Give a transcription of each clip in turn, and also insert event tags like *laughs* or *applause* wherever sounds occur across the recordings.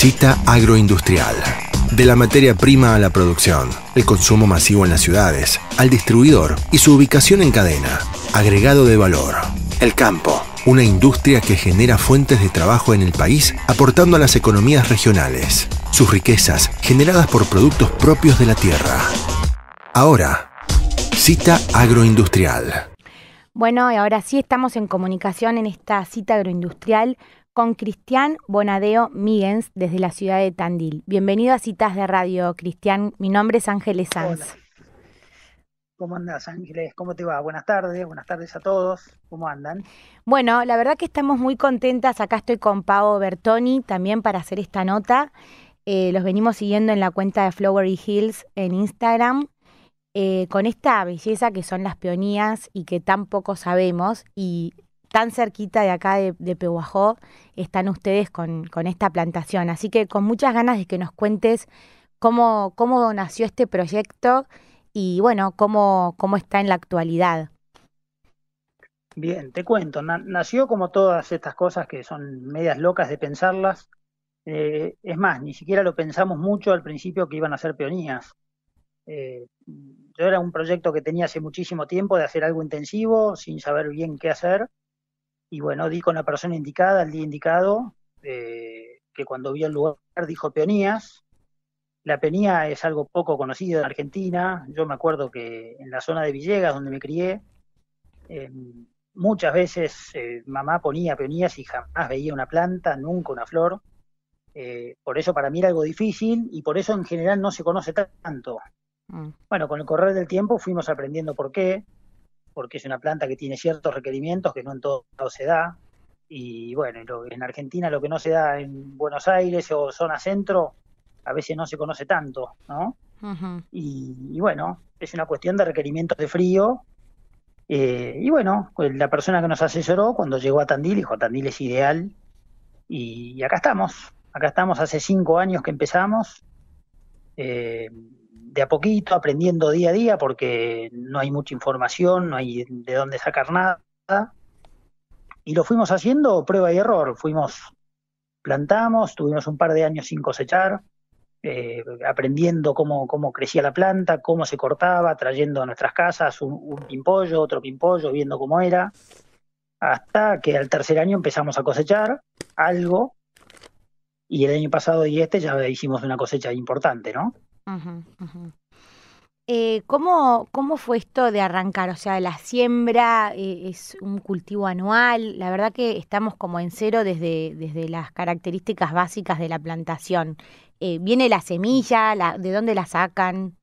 Cita agroindustrial. De la materia prima a la producción, el consumo masivo en las ciudades, al distribuidor y su ubicación en cadena. Agregado de valor. El campo, una industria que genera fuentes de trabajo en el país aportando a las economías regionales. Sus riquezas generadas por productos propios de la tierra. Ahora, cita agroindustrial. Bueno, y ahora sí estamos en comunicación en esta cita agroindustrial con Cristian Bonadeo Míguez desde la ciudad de Tandil. Bienvenido a Citas de Radio, Cristian. Mi nombre es Ángeles Sanz. ¿Cómo andas, Ángeles? ¿Cómo te va? Buenas tardes, buenas tardes a todos. ¿Cómo andan? Bueno, la verdad que estamos muy contentas. Acá estoy con Pavo Bertoni también para hacer esta nota. Eh, los venimos siguiendo en la cuenta de Flowery Hills en Instagram. Eh, con esta belleza que son las peonías y que tan poco sabemos y tan cerquita de acá de, de Pehuajó están ustedes con, esta plantación. Así que con muchas ganas de que nos cuentes cómo, nació este proyecto y bueno, cómo, cómo está en la actualidad. Bien, te cuento, nació como todas estas cosas que son medias locas de pensarlas. Eh, es más, ni siquiera lo pensamos mucho al principio que iban a ser peonías. Eh, yo era un proyecto que tenía hace muchísimo tiempo de hacer algo intensivo, sin saber bien qué hacer, y bueno, di con la persona indicada, al día indicado, eh, que cuando vio el lugar dijo peonías. La peonía es algo poco conocido en Argentina. Yo me acuerdo que en la zona de Villegas, donde me crié, em, muchas veces eh, mamá ponía peonías y jamás veía una planta, nunca una flor. Eh, por eso para mí era algo difícil y por eso en general no se conoce tanto. Mm. Bueno, con el correr del tiempo fuimos aprendiendo por qué porque es una planta que tiene ciertos requerimientos que no en todo se da. Y bueno, en Argentina lo que no se da en Buenos Aires o zona centro, a veces no se conoce tanto, ¿no? y, bueno, es una cuestión de requerimientos de frío. Eh, y bueno, pues la persona que nos asesoró cuando llegó a Tandil dijo, Tandil es ideal. Y, acá estamos, acá estamos hace cinco años que empezamos. Eh, de a poquito, aprendiendo día a día, porque no hay mucha información, no hay de dónde sacar nada. Y lo fuimos haciendo prueba y error. Fuimos, plantamos, tuvimos un par de años sin cosechar, eh, aprendiendo cómo, crecía la planta, cómo se cortaba, trayendo a nuestras casas un, un pimpollo, otro pimpollo, viendo cómo era. Hasta que al tercer año empezamos a cosechar algo, y el año pasado y este ya hicimos una cosecha importante, ¿no? Eh, ¿cómo, fue esto de arrancar? O sea, la siembra eh, es un cultivo anual. La verdad que estamos como en cero desde, desde las características básicas de la plantación. Eh, ¿Viene la semilla? ¿De dónde la sacan?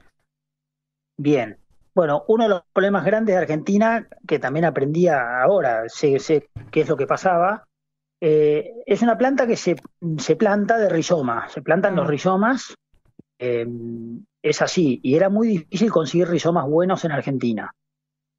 Bien. Bueno, uno de los problemas grandes de Argentina, que también aprendía ahora, sé, sé qué es lo que pasaba, es una planta que se, se planta de rizoma. Se plantan los rizomas Em, es así, y era muy difícil conseguir rizomas buenos en Argentina.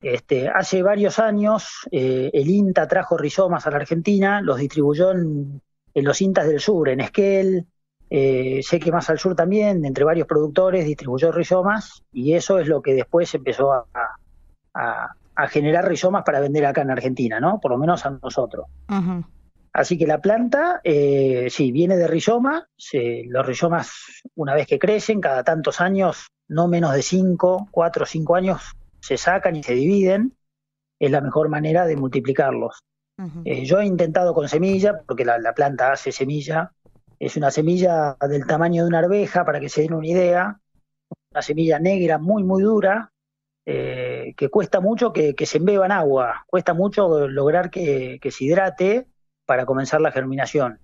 Este, hace varios años eh, el INTA trajo rizomas a la Argentina, los distribuyó en, los INTAs del sur, en Esquel, eh, sé que más al sur también, entre varios productores, distribuyó rizomas y eso es lo que después empezó a, generar rizomas para vender acá en Argentina, ¿no? Por lo menos a nosotros. Así que la planta, eh, sí, viene de rizoma. los rizomas, una vez que crecen, cada tantos años, no menos de 5, 4 o 5 años, se sacan y se dividen. Es la mejor manera de multiplicarlos. Eh, yo he intentado con semilla, porque la, planta hace semilla. Es una semilla del tamaño de una arveja, para que se den una idea. Una semilla negra muy, muy dura, eh, que cuesta mucho que, se embeba en agua, cuesta mucho lograr que se hidrate para comenzar la germinación.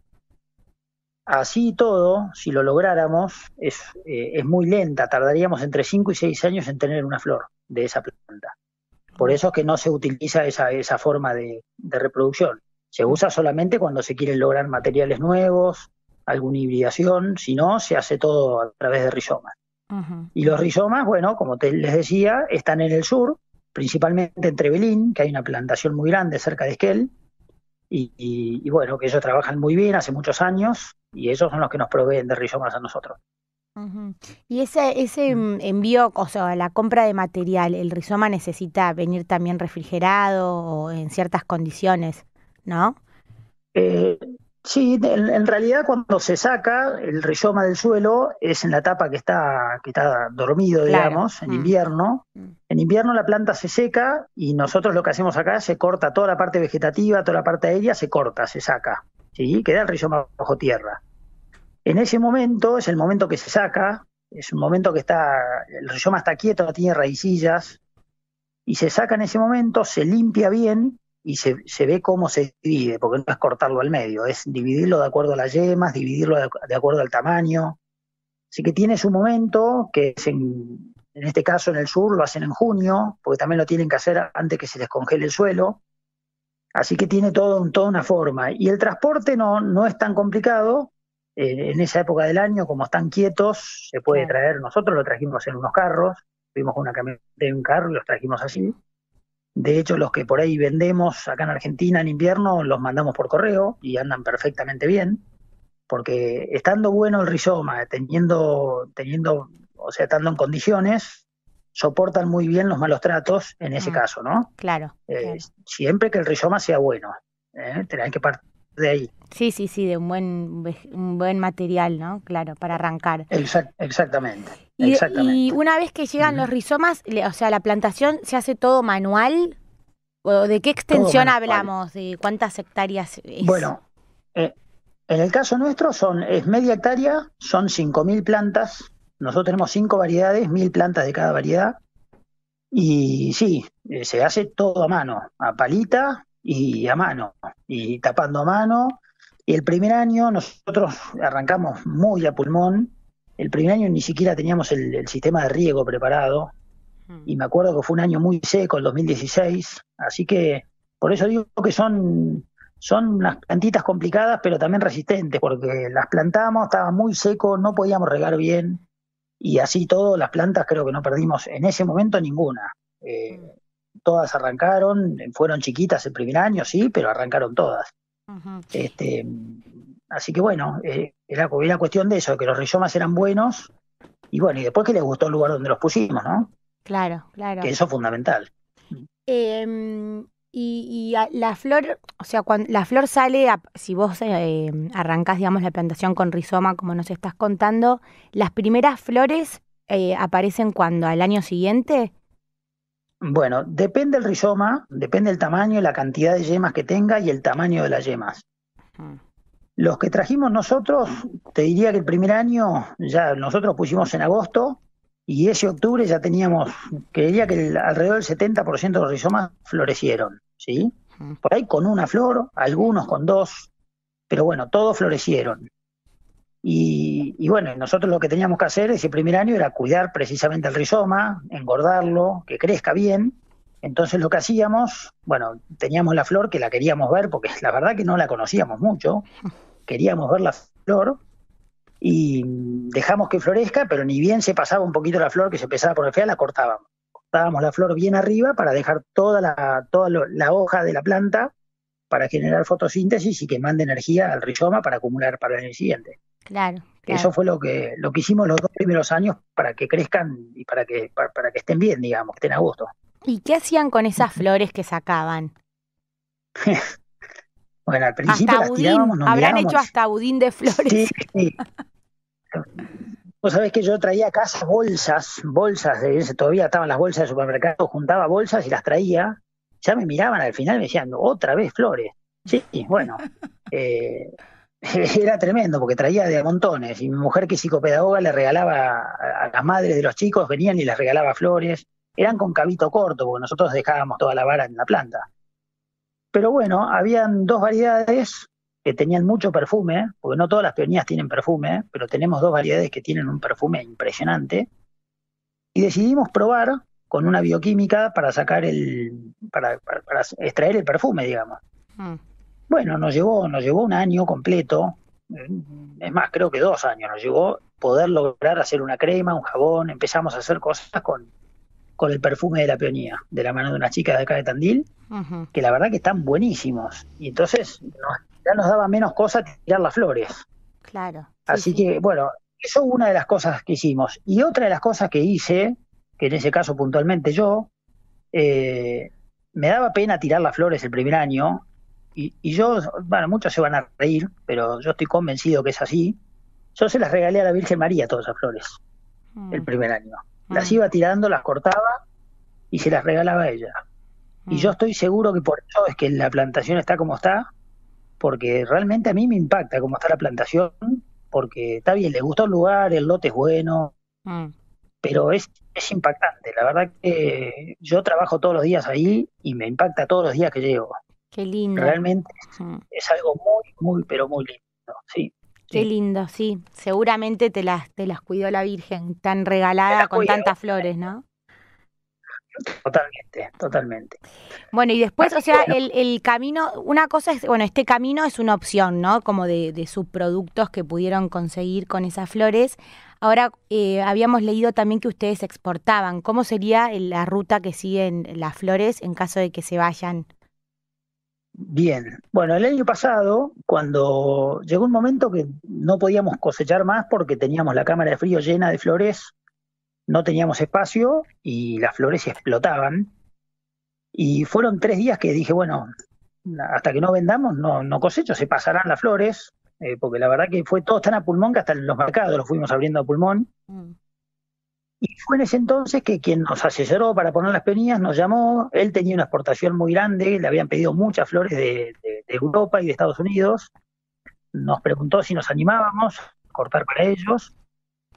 Así todo, si lo lográramos, es, eh, muy lenta, tardaríamos entre 5 y 6 años en tener una flor de esa planta. Por eso es que no se utiliza esa, forma de, reproducción. Se usa solamente cuando se quieren lograr materiales nuevos, alguna hibridación, si no, se hace todo a través de rizomas. Y los rizomas, bueno, como les decía, están en el sur, principalmente en Trevelín, que hay una plantación muy grande cerca de Esquel, y, bueno, que ellos trabajan muy bien hace muchos años y ellos son los que nos proveen de rizomas a nosotros. Y ese, ese mm, envío, o sea, la compra de material, el rizoma necesita venir también refrigerado o en ciertas condiciones, ¿no? Eh, Sí, en, realidad cuando se saca el rizoma del suelo es en la etapa que está, que está dormido, digamos, en mm. invierno. Mm. En invierno la planta se seca y nosotros lo que hacemos acá se corta toda la parte vegetativa, toda la parte aérea, se corta, se saca. ¿sí? Queda el rizoma bajo tierra. En ese momento es el momento que se saca, es un momento que está, el rizoma está quieto, no tiene raicillas, y se saca en ese momento, se limpia bien y se, ve cómo se divide, porque no es cortarlo al medio, es dividirlo de acuerdo a las yemas, dividirlo de, acuerdo al tamaño. Así que tiene su momento, que en, en, este caso en el sur lo hacen en junio, porque también lo tienen que hacer antes que se descongele el suelo. Así que tiene todo, toda una forma. Y el transporte no, no es tan complicado. Eh, en esa época del año, como están quietos, se puede traer. Nosotros lo trajimos en unos carros, tuvimos una camioneta y un carro, los trajimos así. De hecho, los que por ahí vendemos acá en Argentina en invierno los mandamos por correo y andan perfectamente bien, porque estando bueno el rizoma, teniendo, teniendo, o sea, estando en condiciones, soportan muy bien los malos tratos en ese mm. caso, ¿no? Eh, claro, Siempre que el rizoma sea bueno, ¿eh? que partir de ahí. Sí, sí, sí, de un buen, un buen material, ¿no? Claro, para arrancar. exactamente. Y, una vez que llegan los rizomas, o sea, la plantación se hace todo manual. ¿De qué extensión hablamos? ¿De cuántas hectáreas? Bueno, eh, en el caso nuestro son es media hectárea, son 5.000 plantas. Nosotros tenemos 5 variedades, 1.000 plantas de cada variedad. Y sí, eh, se hace todo a mano, a palita y a mano, y tapando a mano. Y el primer año nosotros arrancamos muy a pulmón, el primer año ni siquiera teníamos el, sistema de riego preparado mm. y me acuerdo que fue un año muy seco, el 2016, así que por eso digo que son, son unas plantitas complicadas pero también resistentes, porque las plantamos, estaba muy seco, no podíamos regar bien y así todo, las plantas creo que no perdimos en ese momento ninguna. Eh, mm. todas arrancaron, fueron chiquitas el primer año, sí, pero arrancaron todas. este, así que bueno, eh, era, cuestión de eso, que los rizomas eran buenos y bueno, y después que les gustó el lugar donde los pusimos, ¿no? Claro, claro. Que eso es fundamental. Em, y, la flor, o sea, cuando la flor sale, si vos eh, arrancás, digamos, la plantación con rizoma, como nos estás contando, ¿las primeras flores eh, aparecen cuando? ¿Al año siguiente? Bueno, depende el rizoma, depende el tamaño, la cantidad de yemas que tenga y el tamaño de las yemas. Los que trajimos nosotros, te diría que el primer año ya nosotros pusimos en agosto y ese octubre ya teníamos, creería que alrededor del 70% de los rizomas florecieron, ¿sí? Por ahí con una flor, algunos con dos, pero bueno, todos florecieron. Y, y, bueno, nosotros lo que teníamos que hacer ese primer año era cuidar precisamente el rizoma, engordarlo, que crezca bien entonces lo que hacíamos, bueno, teníamos la flor que la queríamos ver, porque la verdad que no la conocíamos mucho, queríamos ver la flor y dejamos que florezca, pero ni bien se pasaba un poquito la flor que se empezaba por el fea, la cortábamos. Cortábamos la flor bien arriba para dejar toda la, toda la hoja de la planta para generar fotosíntesis y que mande energía al rizoma para acumular para el siguiente. Claro. Eso fue lo que, lo que hicimos los dos primeros años para que crezcan y para que, para, para que estén bien, digamos, que estén a gusto. ¿Y qué hacían con esas flores que sacaban? *laughs* bueno, al principio las Habrán hecho hasta budín de flores. Sí, sí. Vos sabés que yo traía a casa bolsas, bolsas, de, todavía estaban las bolsas de supermercado, juntaba bolsas y las traía. Ya me miraban al final, me decían, otra vez flores. Sí, bueno, *laughs* eh, *laughs* era tremendo porque traía de montones. Y mi mujer, que es psicopedagoga, le regalaba a las madres de los chicos, venían y les regalaba flores eran con cabito corto, porque nosotros dejábamos toda la vara en la planta. Pero bueno, habían dos variedades que tenían mucho perfume, porque no todas las peonías tienen perfume, pero tenemos dos variedades que tienen un perfume impresionante. Y decidimos probar con una bioquímica para sacar el, para, extraer el perfume, digamos. Mm. Bueno, nos llevó, nos llevó un año completo, es más, creo que dos años nos llevó poder lograr hacer una crema, un jabón, empezamos a hacer cosas con, con el perfume de la peonía, de la mano de una chica de acá de Tandil, que la verdad que están buenísimos. Y entonces ya nos daba menos cosa tirar las flores. Claro. Así que, bueno, eso es una de las cosas que hicimos. Y otra de las cosas que hice, que en ese caso puntualmente yo, eh, me daba pena tirar las flores el primer año. Y, y yo, bueno, muchos se van a reír, pero yo estoy convencido que es así. Yo se las regalé a la Virgen María todas las flores mm. el primer año. Las mm. iba tirando, las cortaba y se las regalaba a ella. Y yo mm. estoy seguro que por eso es que la plantación está como está, porque realmente a mí me impacta cómo está la plantación, porque está bien, le gustó el lugar, el lote es bueno, mm. pero es, impactante. La verdad que yo trabajo todos los días ahí y me impacta todos los días que llevo Qué lindo. Realmente es algo muy, muy, pero muy lindo, sí. Qué lindo, sí. Seguramente te las, te las cuidó la Virgen, tan regalada con tantas flores, ¿no? Totalmente, totalmente. Bueno, y después, o sea, el, camino, una cosa es, bueno, este camino es una opción, ¿no? Como de, de subproductos que pudieron conseguir con esas flores. Ahora, eh, habíamos leído también que ustedes exportaban. ¿Cómo sería la ruta que siguen las flores en caso de que se vayan Bien, bueno, el año pasado, cuando llegó un momento que no podíamos cosechar más porque teníamos la cámara de frío llena de flores, no teníamos espacio y las flores se explotaban. Y fueron tres días que dije, bueno, hasta que no vendamos, no, no cosecho, se pasarán las flores, eh, porque la verdad que fue todo tan a pulmón que hasta los mercados los fuimos abriendo a pulmón. Mm. Y fue en ese entonces que quien nos asesoró para poner las peonías nos llamó. Él tenía una exportación muy grande, le habían pedido muchas flores de, Europa y de Estados Unidos. Nos preguntó si nos animábamos a cortar para ellos.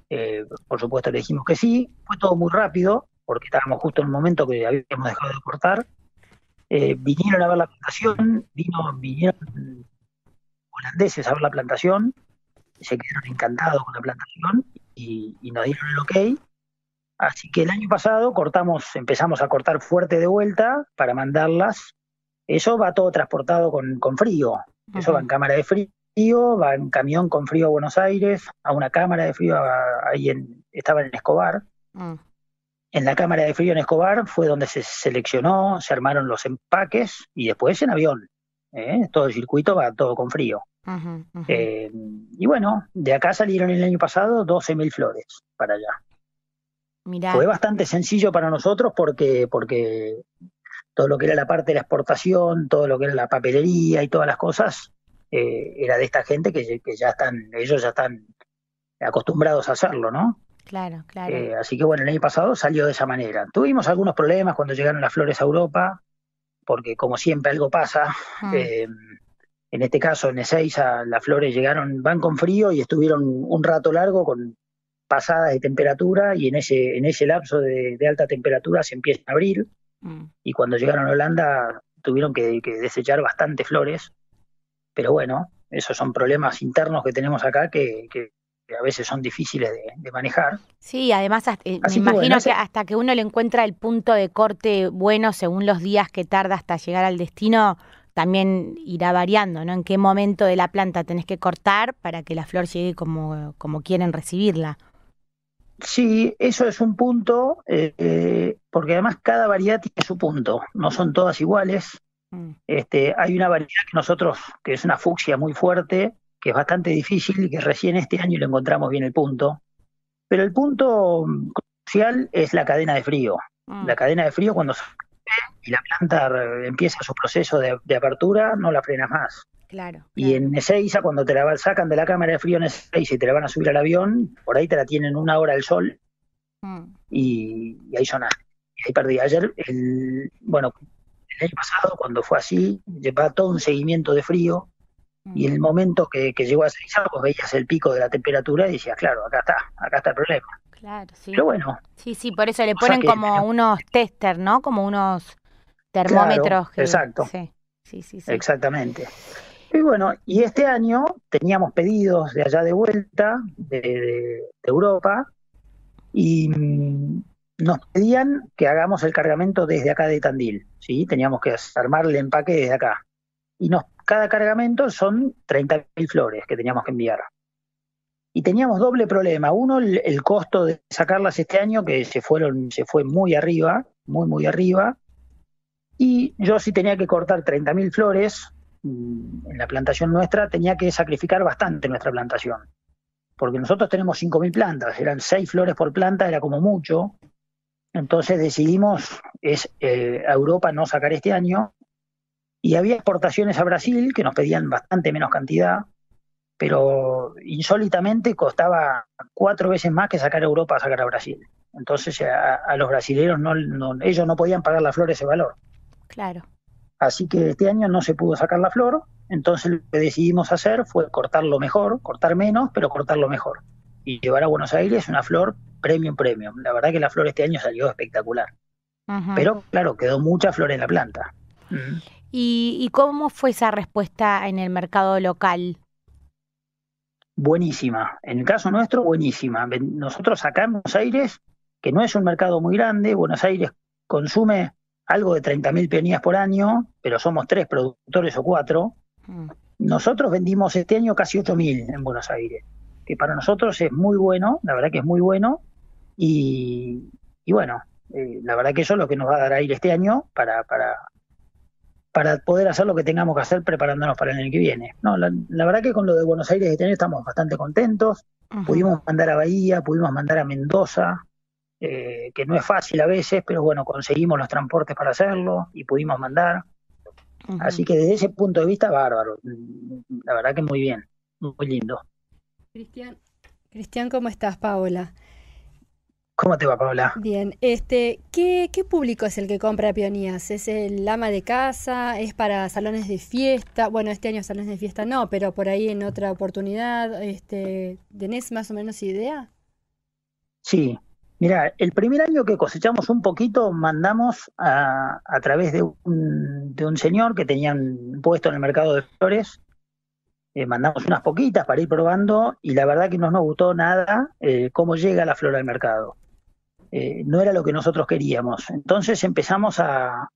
Eh, por supuesto le dijimos que sí. Fue todo muy rápido, porque estábamos justo en el momento que habíamos dejado de cortar. Eh, vinieron a ver la plantación, vino, vinieron holandeses a ver la plantación, se quedaron encantados con la plantación y nos dieron el ok Así que el año pasado cortamos, empezamos a cortar fuerte de vuelta para mandarlas. Eso va todo transportado con, frío. Eso va en cámara de frío, va en camión con frío a Buenos Aires, a una cámara de frío ahí en, estaba en Escobar. Mm. En la cámara de frío en Escobar fue donde se seleccionó, se armaron los empaques y después en avión. ¿eh? Todo el circuito va todo con frío. Eh, y bueno, de acá salieron el año pasado 12.000 flores para allá. Fue bastante sencillo para nosotros porque, porque todo lo que era la parte de la exportación, todo lo que era la papelería y todas las cosas, eh, era de esta gente que, ya están, ellos ya están acostumbrados a hacerlo, ¿no? Claro, claro. Eh, así que bueno, el año pasado salió de esa manera. Tuvimos algunos problemas cuando llegaron las flores a Europa, porque como siempre algo pasa. Ah. Em, en este caso, en Ezeiza, las flores llegaron, van con frío y estuvieron un rato largo con, pasadas de temperatura y en ese, en ese lapso de, alta temperatura se empieza a abrir mm. y cuando llegaron a Holanda tuvieron que, desechar bastantes flores, pero bueno, esos son problemas internos que tenemos acá que, a veces son difíciles de, manejar. Sí, además eh, me imagino que hasta que uno le encuentra el punto de corte bueno según los días que tarda hasta llegar al destino, también irá variando, ¿no? En qué momento de la planta tenés que cortar para que la flor llegue como, como quieren recibirla. Sí, eso es un punto, eh, porque además cada variedad tiene su punto, no son todas iguales. Mm. Este, hay una variedad que nosotros, que es una fucsia muy fuerte, que es bastante difícil y que recién este año lo encontramos bien el punto. Pero el punto crucial es la cadena de frío. Mm. La cadena de frío cuando se y la planta empieza su proceso de, de apertura, no la frenas más. Claro. Y en Ezeiza, cuando te la sacan de la cámara de frío en Ezeiza y te la van a subir al avión, por ahí te la tienen una hora el sol mm. y, ahí sonás. Y ahí perdí. Ayer, el, bueno, el año pasado, cuando fue así, llevaba todo un seguimiento de frío y el mm. momento que, llegó a Ezeiza, pues veías el pico de la temperatura y decías, claro, acá está, acá está el problema. Claro, sí. Pero bueno. Sí, sí, por eso le ponen como unos tester, ¿no? Como unos termómetros. Claro, exacto. sí, sí, sí. Exactamente. Y bueno, y este año teníamos pedidos de allá de vuelta, de, Europa, y mm, nos pedían que hagamos el cargamento desde acá de Tandil, ¿sí? Teníamos que armar el empaque desde acá. Y nos, cada cargamento son 30.000 flores que teníamos que enviar. Y teníamos doble problema. Uno, el, costo de sacarlas este año, que se, fueron, se fue muy arriba, muy, muy arriba. Y yo sí tenía que cortar 30.000 flores, Mm, en la plantación nuestra tenía que sacrificar bastante nuestra plantación, porque nosotros tenemos 5.000 plantas, eran 6 flores por planta, era como mucho, entonces decidimos es, eh, a Europa no sacar este año, y había exportaciones a Brasil que nos pedían bastante menos cantidad, pero insólitamente costaba cuatro veces más que sacar a Europa a sacar a Brasil. Entonces a, los brasileños ellos no podían pagar las flores ese valor. Claro. Así que este año no se pudo sacar la flor, entonces lo que decidimos hacer fue cortarlo mejor, cortar menos, pero cortarlo mejor. Y llevar a Buenos Aires una flor premium premium. La verdad que la flor este año salió espectacular. Pero claro, quedó mucha flor en la planta. Mm. ¿Y, ¿Y cómo fue esa respuesta en el mercado local? Buenísima. En el caso nuestro, buenísima. Nosotros acá en Buenos Aires, que no es un mercado muy grande, Buenos Aires consume algo de 30.000 peonías por año, pero somos tres productores o cuatro. Mm. Nosotros vendimos este año casi 8.000 en Buenos Aires, que para nosotros es muy bueno, la verdad que es muy bueno. Y, bueno, eh, la verdad que eso es lo que nos va a dar aire este año para, para, poder hacer lo que tengamos que hacer preparándonos para el año que viene. No, la, verdad que con lo de Buenos Aires este año estamos bastante contentos. Pudimos mandar a Bahía, pudimos mandar a Mendoza, eh, que no es fácil a veces, pero bueno, conseguimos los transportes para hacerlo y pudimos mandar. Así que desde ese punto de vista, bárbaro. La verdad que muy bien, muy lindo. Cristian, Cristian ¿cómo estás, Paola? ¿Cómo te va, Paola? Bien, este, ¿qué, ¿qué público es el que compra pionías? ¿Es el ama de casa? ¿Es para salones de fiesta? Bueno, este año salones de fiesta no, pero por ahí en otra oportunidad, este, ¿tenés más o menos idea? Sí, Mira, el primer año que cosechamos un poquito, mandamos a, través de un, señor que tenían puesto en el mercado de flores, eh, mandamos unas poquitas para ir probando y la verdad que no nos gustó nada eh, cómo llega la flor al mercado. Eh, no era lo que nosotros queríamos. Entonces empezamos a,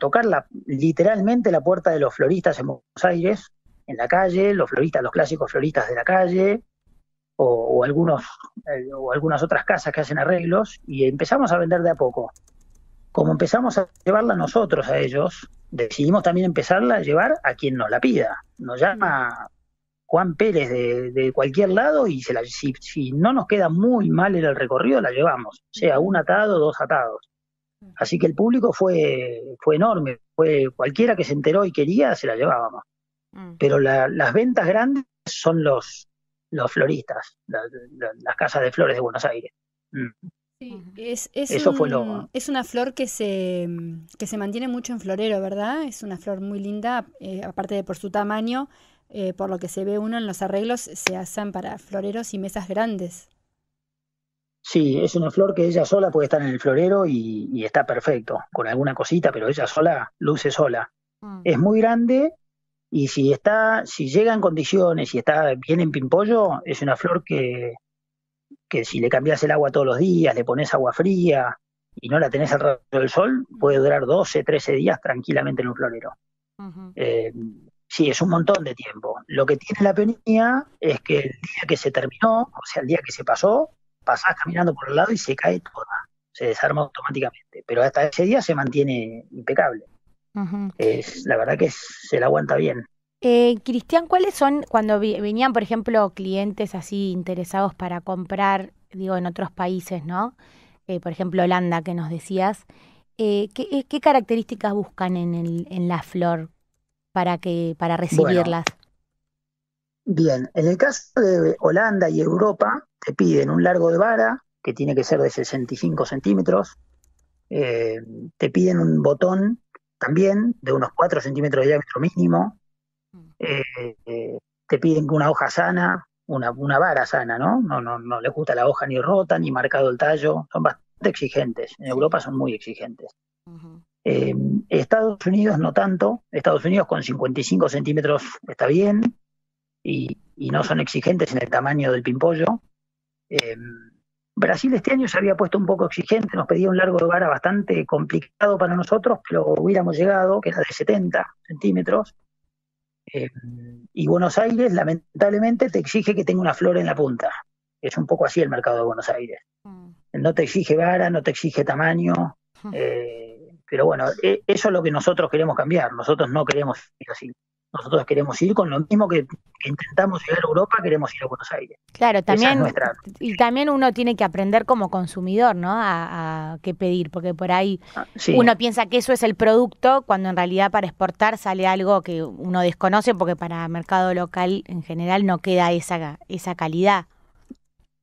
tocar la, literalmente la puerta de los floristas en Buenos Aires, en la calle, los floristas, los clásicos floristas de la calle, o, algunos, eh, o algunas otras casas que hacen arreglos y empezamos a vender de a poco. Como empezamos a llevarla nosotros a ellos, decidimos también empezarla a llevar a quien nos la pida. Nos llama Juan Pérez de, cualquier lado y la, si, no nos queda muy mal en el recorrido, la llevamos, sea un atado, dos atados. Así que el público fue, fue enorme, fue cualquiera que se enteró y quería, se la llevábamos. Mm. Pero las ventas grandes son los, los floristas, las casas de flores de Buenos Aires. Mm. Sí, es, Eso fue es una flor que se, se mantiene mucho en florero, ¿verdad? Es una flor muy linda, eh, aparte de por su tamaño, eh, por lo que se ve uno en los arreglos, se hacen para floreros y mesas grandes. Sí, es una flor que ella sola puede estar en el florero y, está perfecto, con alguna cosita, pero ella sola luce sola. Ah. Es muy grande y si está, si llega en condiciones, y está bien en pimpollo, es una flor que, si le cambias el agua todos los días, le pones agua fría y no la tenés al rato del sol, puede durar 12, 13 días tranquilamente en un florero. Eh, sí, es un montón de tiempo. Lo que tiene la peonía es que el día que se terminó, o sea, el día que se pasó, pasás caminando por el lado y se cae toda, se desarma automáticamente. Pero hasta ese día se mantiene impecable es, eh, la verdad que se la aguanta bien. Eh, Cristian, ¿cuáles son cuando venían, por ejemplo, clientes así interesados para comprar, digo, en otros países, ¿no? Eh, por ejemplo, Holanda, que nos decías, ¿qué, características buscan en, la flor para, que, para recibirlas? bien, en el caso de Holanda y Europa, te piden un largo de vara, que tiene que ser de 65 centímetros, te piden un botón también, de unos 4 centímetros de diámetro mínimo. Mm. Eh, eh, te piden una hoja sana, una, vara sana, ¿no? No, no, no les gusta la hoja ni rota, ni marcado el tallo. Son bastante exigentes. En Europa son muy exigentes. Eh, Estados Unidos no tanto. Estados Unidos con 55 centímetros está bien y, y no son exigentes en el tamaño del pimpollo. Brasil este año se había puesto un poco exigente, nos pedía un largo de vara bastante complicado para nosotros, pero hubiéramos llegado, que era de 70 centímetros. Eh, y Buenos Aires, lamentablemente, te exige que tenga una flor en la punta. Es un poco así el mercado de Buenos Aires. Mm. No te exige vara, no te exige tamaño. Mm. Eh, pero bueno, eh, eso es lo que nosotros queremos cambiar. Nosotros no queremos ir así nosotros queremos ir con lo mismo que, intentamos llegar a Europa, queremos ir a Buenos Aires. Claro, también y también uno tiene que aprender como consumidor, ¿no? A, qué pedir, porque por ahí ah, uno piensa que eso es el producto, cuando en realidad para exportar sale algo que uno desconoce, porque para mercado local en general no queda esa esa calidad.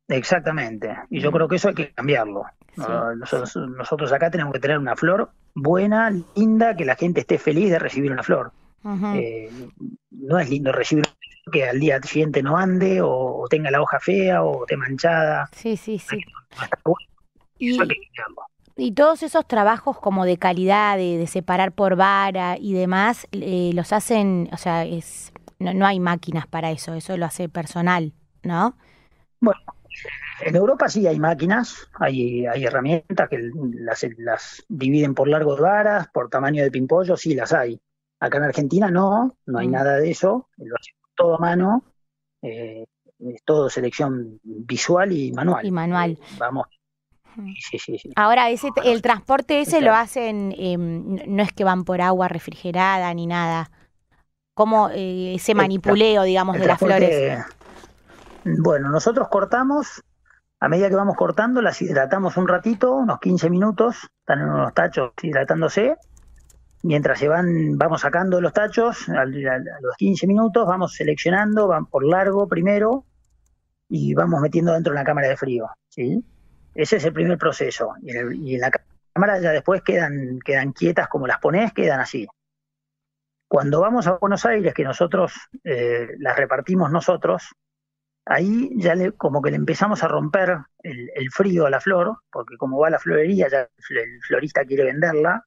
Exactamente, y yo mm. creo que eso hay que cambiarlo. Ah, nosotros acá tenemos que tener una flor buena, linda, que la gente esté feliz de recibir una flor. Eh, no es lindo recibir que al día siguiente no ande o, tenga la hoja fea o esté manchada. Sí, sí, sí. Y, todos esos trabajos como de calidad, de, separar por vara y demás, eh, los hacen, o sea, es, no, hay máquinas para eso, eso lo hace personal, ¿no? Bueno, en Europa sí hay máquinas, hay, hay herramientas que las, dividen por largos varas, por tamaño de pimpollo, sí las hay. Acá en Argentina no, no hay mm. nada de eso, lo hacemos todo a mano, eh, todo selección visual y manual. Y manual. Eh, vamos. Ahora, el transporte ese lo hacen, em, no es que van por agua refrigerada ni nada. ¿Cómo eh, ese manipuleo, digamos, de las flores? Mm, bueno, nosotros cortamos, a medida que vamos cortando, las hidratamos un ratito, unos 15 minutos, están en unos tachos hidratándose, mientras vamos sacando los tachos, a, los 15 minutos vamos seleccionando, van por largo primero y vamos metiendo dentro de la cámara de frío. ¿sí? Ese es el primer proceso. Y en, la cámara ya después quedan, quedan quietas como las pones, quedan así. Cuando vamos a Buenos Aires, que nosotros eh, las repartimos nosotros, ahí ya como que le empezamos a romper el, el, frío a la flor, porque como va la florería, ya el florista quiere venderla,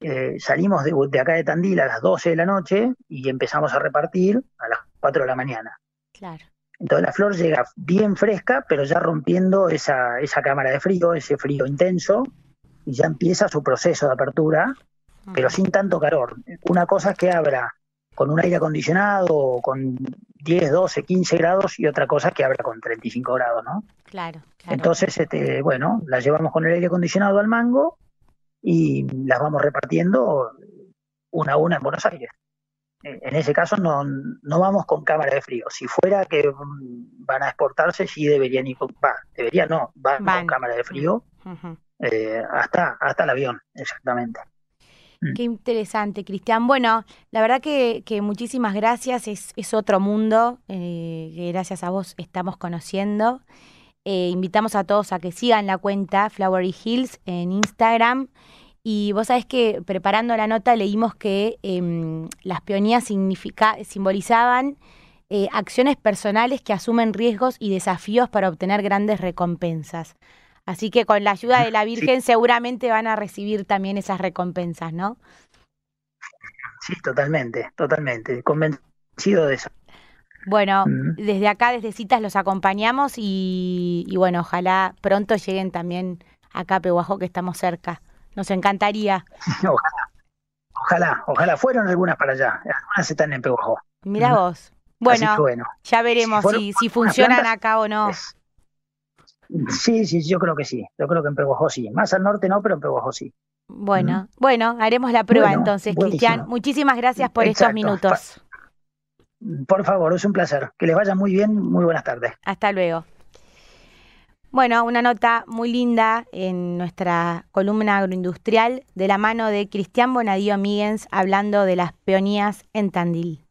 eh, salimos de, acá de Tandil a las 12 de la noche y empezamos a repartir a las 4 de la mañana. Claro. Entonces la flor llega bien fresca, pero ya rompiendo esa, cámara de frío, ese frío intenso, y ya empieza su proceso de apertura, pero mm. sin tanto calor. Una cosa es que abra con un aire acondicionado, con 10, 12, 15 grados, y otra cosa es que abra con 35 grados, ¿no? Claro, Entonces, este, bueno, la llevamos con el aire acondicionado al mango, y las vamos repartiendo una a una en Buenos Aires. En ese caso no, no vamos con cámara de frío. Si fuera que mm, van a exportarse, sí deberían ir Va, deberían no, van, con cámara de frío eh, hasta, hasta el avión, exactamente. Mm. Qué interesante, Cristian. Bueno, la verdad que, que muchísimas gracias. Es, es otro mundo eh, que gracias a vos estamos conociendo. Eh, invitamos a todos a que sigan la cuenta Flowery Hills en Instagram. Y vos sabés que preparando la nota leímos que em, las peonías simbolizaban eh, acciones personales que asumen riesgos y desafíos para obtener grandes recompensas. Así que con la ayuda de la *laughs* Virgen seguramente van a recibir también esas recompensas, ¿no? Sí, totalmente, totalmente. Convencido de eso. Bueno, mm. desde acá, desde Citas, los acompañamos y, bueno, ojalá pronto lleguen también acá a Pehuajó, que estamos cerca. Nos encantaría. *laughs* Ojalá, ojalá, ojalá. Fueron algunas para allá, algunas están en Pehuajó. Mira vos. Bueno, ya veremos si, funcionan acá o no. Sí, sí, yo creo que sí. Yo creo que en Pehuajó sí. Más al norte no, pero en Pehuajó sí. Bueno, bueno, haremos la prueba entonces, Cristian. Muchísimas gracias por estos minutos. Por favor, es un placer. Que les vaya muy bien, muy buenas tardes. Hasta luego. Bueno, una nota muy linda en nuestra columna agroindustrial de la mano de Cristian Bonadío Míguez hablando de las peonías en Tandil.